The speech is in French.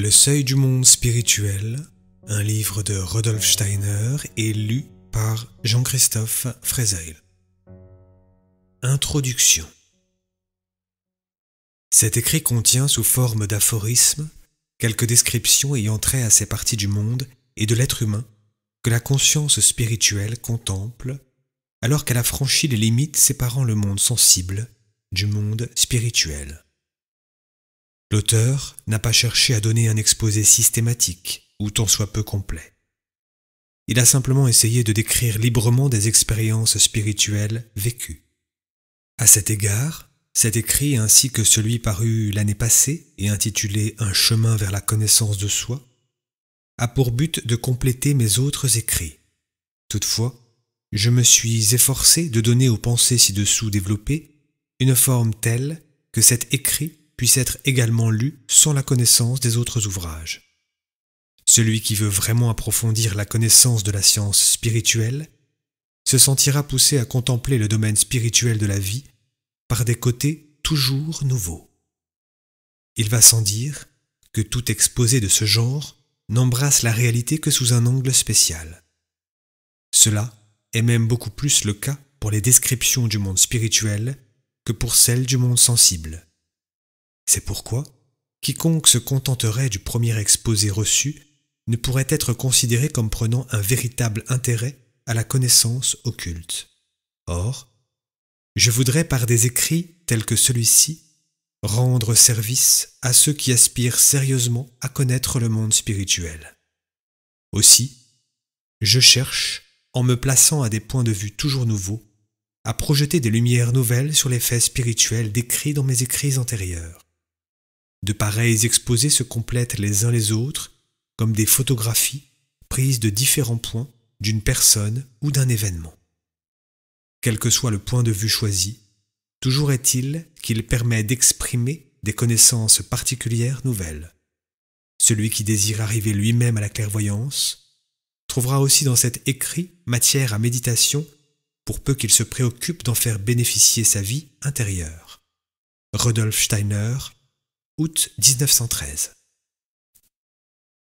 Le seuil du monde spirituel, un livre de Rodolf Steiner et lu par Jean-Christophe Frézeil. Introduction Cet écrit contient sous forme d'aphorismes quelques descriptions ayant trait à ces parties du monde et de l'être humain que la conscience spirituelle contemple alors qu'elle a franchi les limites séparant le monde sensible du monde spirituel. L'auteur n'a pas cherché à donner un exposé systématique ou tant soit peu complet. Il a simplement essayé de décrire librement des expériences spirituelles vécues. À cet égard, cet écrit ainsi que celui paru l'année passée et intitulé Un chemin vers la connaissance de soi a pour but de compléter mes autres écrits. Toutefois, je me suis efforcé de donner aux pensées ci-dessous développées une forme telle que cet écrit puisse être également lu sans la connaissance des autres ouvrages. Celui qui veut vraiment approfondir la connaissance de la science spirituelle se sentira poussé à contempler le domaine spirituel de la vie par des côtés toujours nouveaux. Il va sans dire que tout exposé de ce genre n'embrasse la réalité que sous un angle spécial. Cela est même beaucoup plus le cas pour les descriptions du monde spirituel que pour celles du monde sensible. C'est pourquoi, quiconque se contenterait du premier exposé reçu ne pourrait être considéré comme prenant un véritable intérêt à la connaissance occulte. Or, je voudrais par des écrits tels que celui-ci rendre service à ceux qui aspirent sérieusement à connaître le monde spirituel. Aussi, je cherche, en me plaçant à des points de vue toujours nouveaux, à projeter des lumières nouvelles sur les faits spirituels décrits dans mes écrits antérieurs. De pareils exposés se complètent les uns les autres, comme des photographies prises de différents points d'une personne ou d'un événement. Quel que soit le point de vue choisi, toujours est-il qu'il permet d'exprimer des connaissances particulières nouvelles. Celui qui désire arriver lui-même à la clairvoyance trouvera aussi dans cet écrit matière à méditation pour peu qu'il se préoccupe d'en faire bénéficier sa vie intérieure. Rudolf Steiner, août 1913.